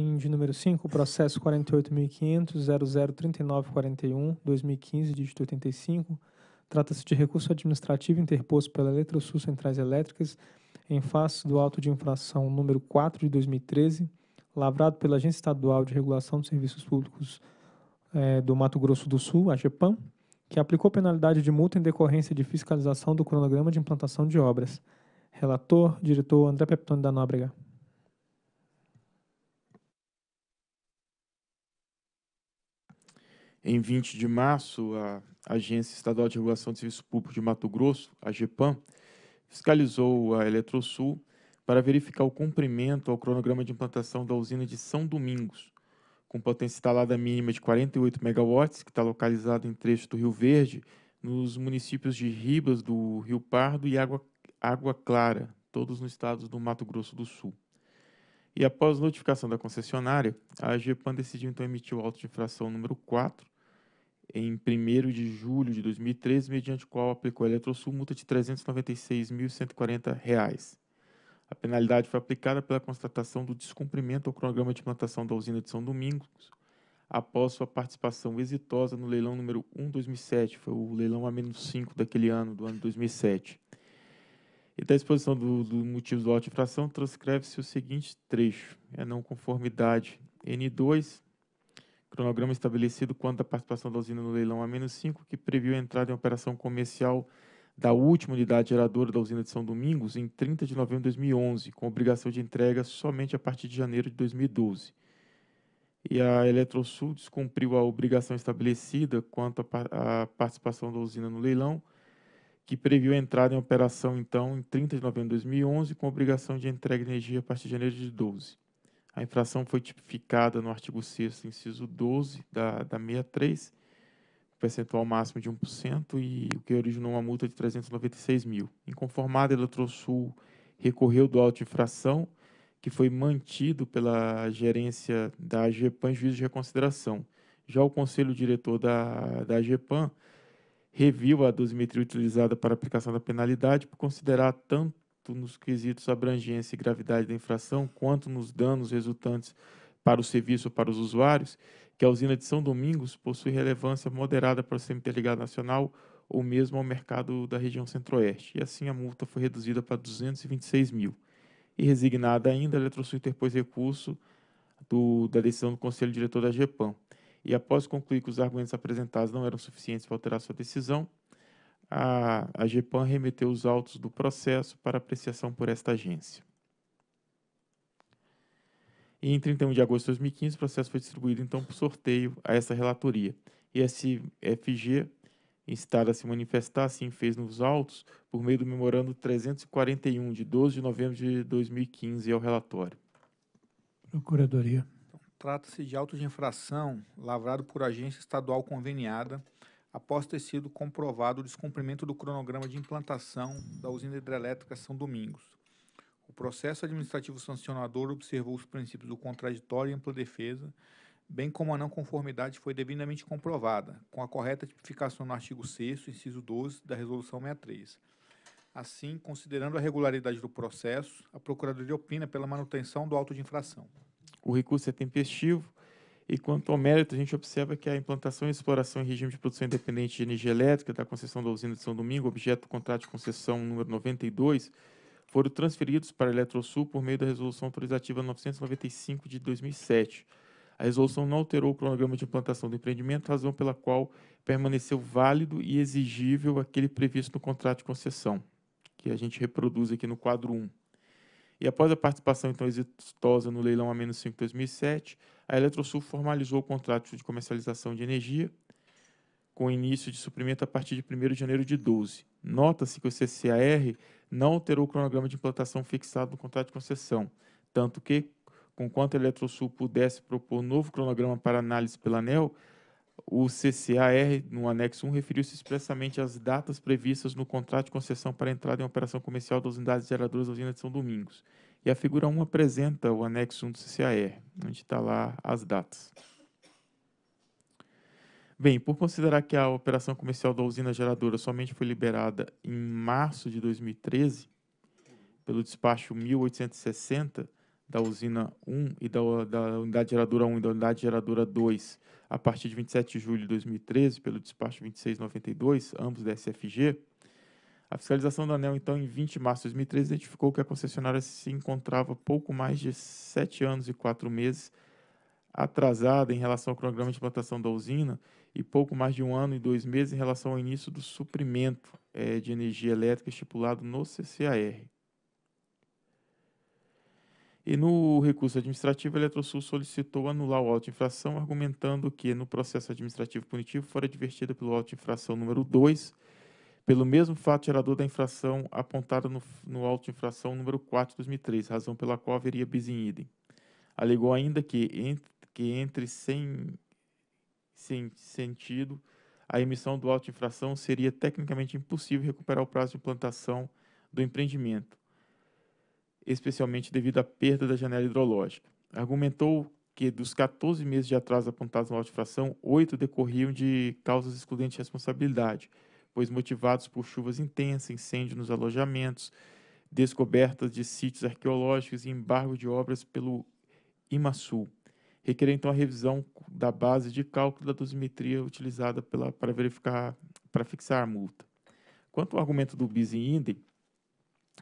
item de número 5, processo 48.500.003941-2015, dígito 85. Trata-se de recurso administrativo interposto pela Eletrosul Centrais Elétricas em face do auto de infração número 4 de 2013, lavrado pela Agência Estadual de Regulação dos Serviços Públicos eh, do Mato Grosso do Sul, a GEPAM, que aplicou penalidade de multa em decorrência de fiscalização do cronograma de implantação de obras. Relator, diretor André Peptoni da Nóbrega. Em 20 de março, a Agência Estadual de Regulação de Serviço Público de Mato Grosso, a GEPAM, fiscalizou a Eletrosul para verificar o cumprimento ao cronograma de implantação da usina de São Domingos, com potência instalada mínima de 48 megawatts, que está localizada em trecho do Rio Verde, nos municípios de Ribas do Rio Pardo e Água, Água Clara, todos nos estados do Mato Grosso do Sul. E após notificação da concessionária, a AGPAN decidiu então emitir o auto de infração número 4, em 1 de julho de 2013, mediante qual aplicou a Eletrosul multa de R$ 396.140. A penalidade foi aplicada pela constatação do descumprimento ao cronograma de implantação da usina de São Domingos, após sua participação exitosa no leilão número 1 2007, foi o leilão A-5 daquele ano, do ano 2007. E da exposição dos do motivos do auto-infração, transcreve-se o seguinte trecho: é não conformidade N2 cronograma estabelecido quanto à participação da usina no leilão A-5, que previu a entrada em operação comercial da última unidade geradora da usina de São Domingos em 30 de novembro de 2011, com obrigação de entrega somente a partir de janeiro de 2012. E a Eletrosul descumpriu a obrigação estabelecida quanto à participação da usina no leilão, que previu a entrada em operação, então, em 30 de novembro de 2011, com obrigação de entrega de energia a partir de janeiro de 2012. A infração foi tipificada no artigo 6 inciso 12 da, da 63, percentual máximo de 1%, e o que originou uma multa de 396 mil. Inconformada, a Eletrosul recorreu do auto de infração, que foi mantido pela gerência da AGPAN em juízo de reconsideração. Já o conselho diretor da, da AGPAN reviu a dosimetria utilizada para aplicação da penalidade por considerar tanto tanto nos quesitos abrangência e gravidade da infração, quanto nos danos resultantes para o serviço ou para os usuários, que a usina de São Domingos possui relevância moderada para o sistema Ligado nacional ou mesmo ao mercado da região centro-oeste. E assim a multa foi reduzida para 226 mil. E resignada ainda, a Eletrosul interpôs recurso do, da decisão do Conselho Diretor da GEPAM. E após concluir que os argumentos apresentados não eram suficientes para alterar sua decisão, a, a Gepan remeteu os autos do processo para apreciação por esta agência. E em 31 de agosto de 2015, o processo foi distribuído, então, por sorteio a essa relatoria. E a CFG, instada a se manifestar, assim fez nos autos, por meio do memorando 341, de 12 de novembro de 2015, ao relatório. Procuradoria. Então, trata-se de auto de infração lavrado por agência estadual conveniada após ter sido comprovado o descumprimento do cronograma de implantação da usina hidrelétrica São Domingos. O processo administrativo sancionador observou os princípios do contraditório e ampla defesa, bem como a não conformidade foi devidamente comprovada, com a correta tipificação no artigo 6 inciso 12 da Resolução 63. Assim, considerando a regularidade do processo, a Procuradoria opina pela manutenção do auto de infração. O recurso é tempestivo e quanto ao mérito, a gente observa que a implantação e exploração em regime de produção independente de energia elétrica da concessão da usina de São Domingo, objeto do contrato de concessão número 92, foram transferidos para a Eletrosul por meio da Resolução Autorizativa 995 de 2007. A resolução não alterou o cronograma de implantação do empreendimento, razão pela qual permaneceu válido e exigível aquele previsto no contrato de concessão, que a gente reproduz aqui no quadro 1. E após a participação então exitosa no leilão A-5 2007, a Eletrosul formalizou o contrato de comercialização de energia com início de suprimento a partir de 1 de janeiro de 12. Nota-se que o CCAR não alterou o cronograma de implantação fixado no contrato de concessão, tanto que, conquanto a Eletrosul pudesse propor novo cronograma para análise pela ANEL, o CCAR, no anexo 1, referiu-se expressamente às datas previstas no contrato de concessão para entrada em operação comercial das unidades geradoras da usina de São Domingos. E a figura 1 apresenta o anexo 1 do CCAR, onde está lá as datas. Bem, por considerar que a operação comercial da usina geradora somente foi liberada em março de 2013, pelo despacho 1860, da usina 1 e da, da unidade geradora 1 e da unidade geradora 2 a partir de 27 de julho de 2013, pelo despacho 2692, ambos da SFG, a fiscalização da ANEL, então, em 20 de março de 2013, identificou que a concessionária se encontrava pouco mais de 7 anos e 4 meses atrasada em relação ao cronograma de implantação da usina e pouco mais de um ano e dois meses em relação ao início do suprimento é, de energia elétrica estipulado no CCAR. E no recurso administrativo, a Eletrosul solicitou anular o auto infração, argumentando que no processo administrativo punitivo fora advertida pelo auto infração número 2, pelo mesmo fato gerador da infração apontada no, no auto infração número 4 de 2003, razão pela qual haveria bis in idem. Alegou ainda que entre, que entre sem, sem sentido a emissão do auto infração seria tecnicamente impossível recuperar o prazo de implantação do empreendimento especialmente devido à perda da janela hidrológica. Argumentou que dos 14 meses de atraso apontados na fração, oito decorriam de causas excludentes de responsabilidade, pois motivados por chuvas intensas, incêndio nos alojamentos, descobertas de sítios arqueológicos e embargo de obras pelo IMASUL. Requerendo então a revisão da base de cálculo da dosimetria utilizada pela, para verificar para fixar a multa. Quanto ao argumento do bis Indem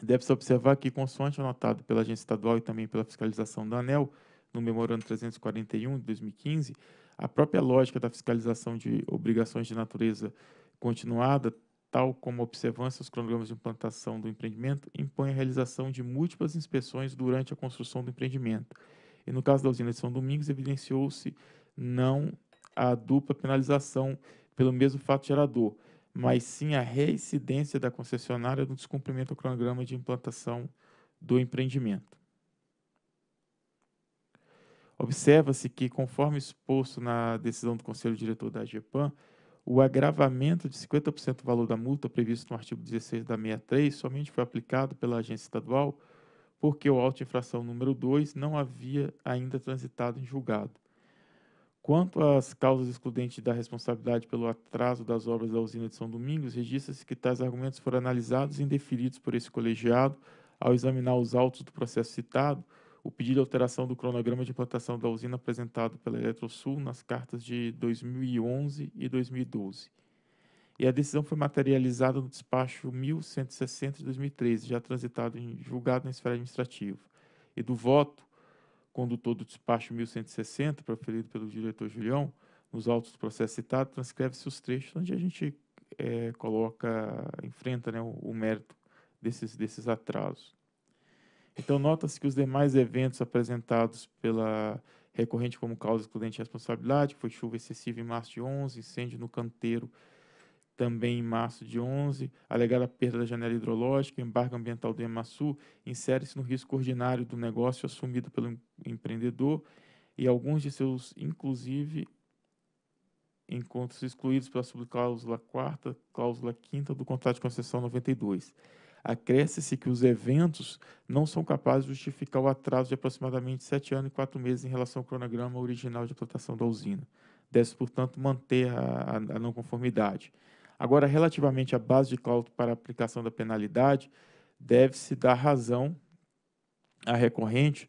Deve-se observar que, consoante anotado pela Agência Estadual e também pela fiscalização da ANEL, no Memorando 341 de 2015, a própria lógica da fiscalização de obrigações de natureza continuada, tal como a observância aos cronogramas de implantação do empreendimento, impõe a realização de múltiplas inspeções durante a construção do empreendimento. E no caso da usina de São Domingos, evidenciou-se não a dupla penalização pelo mesmo fato gerador, mas sim a reincidência da concessionária no descumprimento do cronograma de implantação do empreendimento. Observa-se que, conforme exposto na decisão do Conselho Diretor da AGEPAM, o agravamento de 50% do valor da multa previsto no artigo 16 da 63 somente foi aplicado pela agência estadual porque o auto infração número 2 não havia ainda transitado em julgado. Quanto às causas excludentes da responsabilidade pelo atraso das obras da usina de São Domingos, registra-se que tais argumentos foram analisados e indeferidos por esse colegiado ao examinar os autos do processo citado, o pedido de alteração do cronograma de implantação da usina apresentado pela Eletrosul nas cartas de 2011 e 2012. E a decisão foi materializada no despacho 1160 de 2013, já transitado em julgado na esfera administrativa, e do voto condutor do despacho 1160, proferido pelo diretor Julião, nos autos do processo citado, transcreve-se os trechos onde a gente é, coloca, enfrenta né, o, o mérito desses, desses atrasos. Então, nota-se que os demais eventos apresentados pela recorrente como causa excludente de responsabilidade, foi chuva excessiva em março de 11, incêndio no canteiro também em março de 11, alegada perda da janela hidrológica, embargo ambiental do Emaçu insere-se no risco ordinário do negócio assumido pelo empreendedor e alguns de seus, inclusive, encontros excluídos pela subcláusula 4 cláusula 5 do contrato de concessão 92. Acresce-se que os eventos não são capazes de justificar o atraso de aproximadamente sete anos e quatro meses em relação ao cronograma original de implantação da usina. Deve-se, portanto, manter a, a não conformidade. Agora, relativamente à base de cálculo para aplicação da penalidade, deve-se dar razão à recorrente,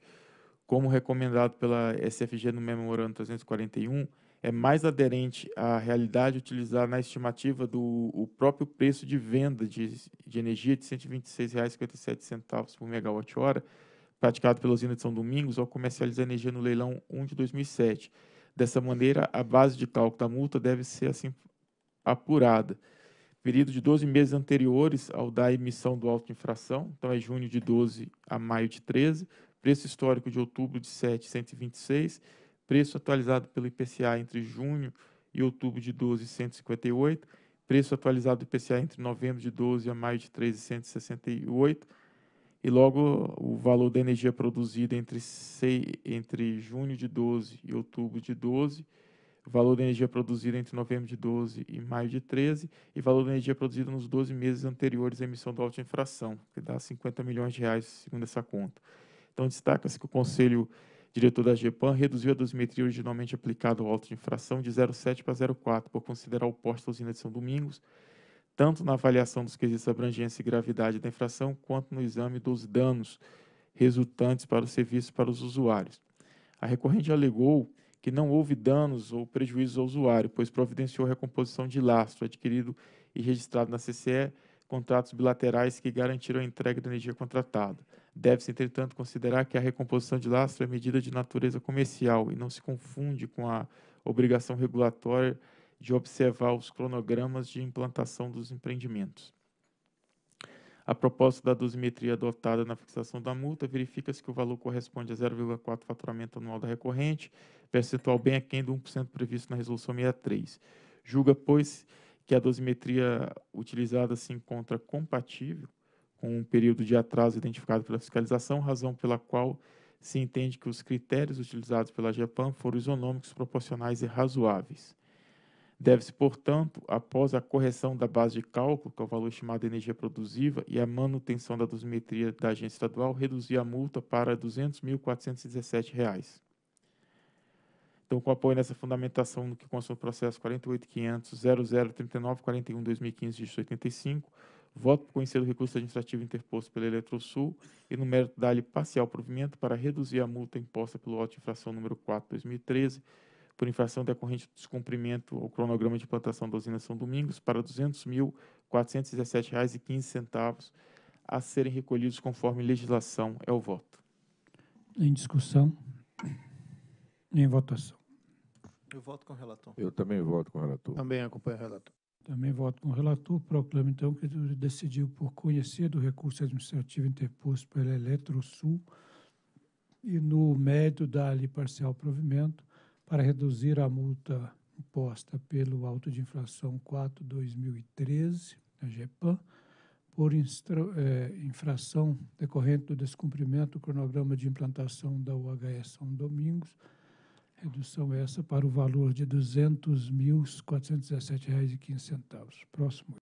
como recomendado pela SFG no Memorando 341, é mais aderente à realidade utilizar na estimativa do próprio preço de venda de, de energia de R$ 126,57 por megawatt-hora, praticado pela usina de São Domingos ao comercializar energia no leilão 1 de 2007. Dessa maneira, a base de cálculo da multa deve ser assim apurada. Período de 12 meses anteriores ao da emissão do auto de infração, então é junho de 12 a maio de 13, preço histórico de outubro de 7, 126, preço atualizado pelo IPCA entre junho e outubro de 12, 158, preço atualizado do IPCA entre novembro de 12 a maio de 13, 168, e logo o valor da energia produzida entre, 6, entre junho de 12 e outubro de 12, o valor da energia produzida entre novembro de 12 e maio de 13 e o valor da energia produzida nos 12 meses anteriores à emissão do de infração, que dá 50 milhões de reais, segundo essa conta. Então, destaca-se que o Conselho Diretor da GEPAN reduziu a dosimetria originalmente aplicada ao auto de infração de 0,7 para 0,4, por considerar o posto da usina de São Domingos, tanto na avaliação dos quesitos abrangência e gravidade da infração, quanto no exame dos danos resultantes para o serviço para os usuários. A recorrente alegou que não houve danos ou prejuízos ao usuário, pois providenciou recomposição de lastro adquirido e registrado na CCE, contratos bilaterais que garantiram a entrega da energia contratada. Deve-se, entretanto, considerar que a recomposição de lastro é medida de natureza comercial e não se confunde com a obrigação regulatória de observar os cronogramas de implantação dos empreendimentos. A proposta da dosimetria adotada na fixação da multa, verifica-se que o valor corresponde a 0,4 faturamento anual da recorrente, percentual bem aquém do 1% previsto na Resolução 63. Julga, pois, que a dosimetria utilizada se encontra compatível com o período de atraso identificado pela fiscalização, razão pela qual se entende que os critérios utilizados pela GEPAM foram isonômicos, proporcionais e razoáveis. Deve-se, portanto, após a correção da base de cálculo, que é o valor estimado de energia produtiva, e a manutenção da dosimetria da agência estadual, reduzir a multa para R$ 200.417. Então, com apoio nessa fundamentação no que consta no processo 48.500.0039.41.2015-85, voto por conhecer o recurso administrativo interposto pela Eletrosul e no mérito dar-lhe parcial provimento para reduzir a multa imposta pelo auto de infração número 4 2013 por infração decorrente do descumprimento ao cronograma de plantação da usina São Domingos para R$ 200.417,15 a serem recolhidos conforme legislação. É o voto. Em discussão? Em votação. Eu voto com o relator. Eu também voto com o relator. Também acompanho o relator. Também voto com o relator. Proclamo, então, que decidiu por conhecer do recurso administrativo interposto pela Eletrosul e no mérito da ali parcial provimento para reduzir a multa imposta pelo alto de Infração 4-2013, a GEPAM, por é, infração decorrente do descumprimento do cronograma de implantação da UHS São Domingos, redução essa para o valor de R$ 200.417,15. Próximo.